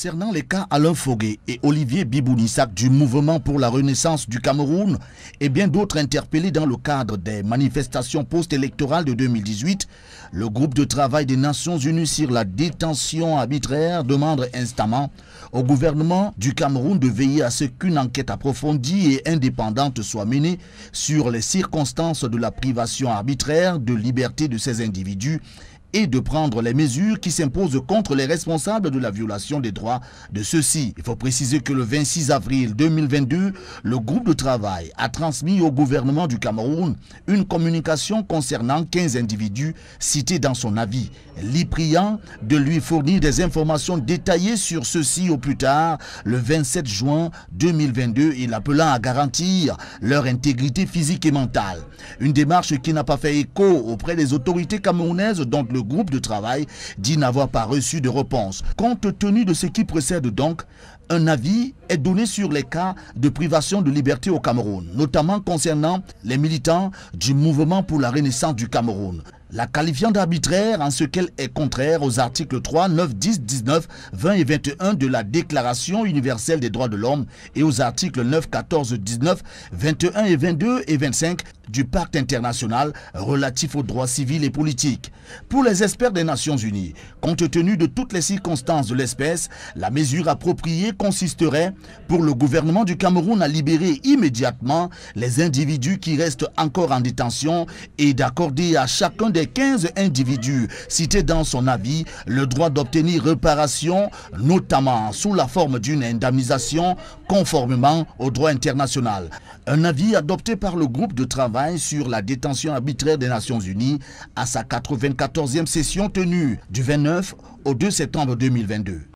Concernant les cas Alain Foguet et Olivier Bibounissac du Mouvement pour la Renaissance du Cameroun et bien d'autres interpellés dans le cadre des manifestations post-électorales de 2018, le groupe de travail des Nations Unies sur la détention arbitraire demande instamment au gouvernement du Cameroun de veiller à ce qu'une enquête approfondie et indépendante soit menée sur les circonstances de la privation arbitraire de liberté de ces individus et de prendre les mesures qui s'imposent contre les responsables de la violation des droits de ceux-ci. Il faut préciser que le 26 avril 2022, le groupe de travail a transmis au gouvernement du Cameroun une communication concernant 15 individus cités dans son avis, l'y priant de lui fournir des informations détaillées sur ceux-ci au plus tard le 27 juin 2022 et l'appelant à garantir leur intégrité physique et mentale. Une démarche qui n'a pas fait écho auprès des autorités camerounaises dont le le groupe de travail dit n'avoir pas reçu de réponse. Compte tenu de ce qui précède donc, un avis est donné sur les cas de privation de liberté au Cameroun, notamment concernant les militants du mouvement pour la renaissance du Cameroun la qualifiant d'arbitraire en ce qu'elle est contraire aux articles 3, 9, 10, 19, 20 et 21 de la Déclaration universelle des droits de l'homme et aux articles 9, 14, 19, 21 et 22 et 25 du pacte international relatif aux droits civils et politiques. Pour les experts des Nations Unies, compte tenu de toutes les circonstances de l'espèce, la mesure appropriée consisterait pour le gouvernement du Cameroun à libérer immédiatement les individus qui restent encore en détention et d'accorder à chacun des 15 individus cités dans son avis le droit d'obtenir réparation, notamment sous la forme d'une indemnisation conformément au droit international. Un avis adopté par le groupe de travail sur la détention arbitraire des Nations Unies à sa 94e session tenue du 29 au 2 septembre 2022.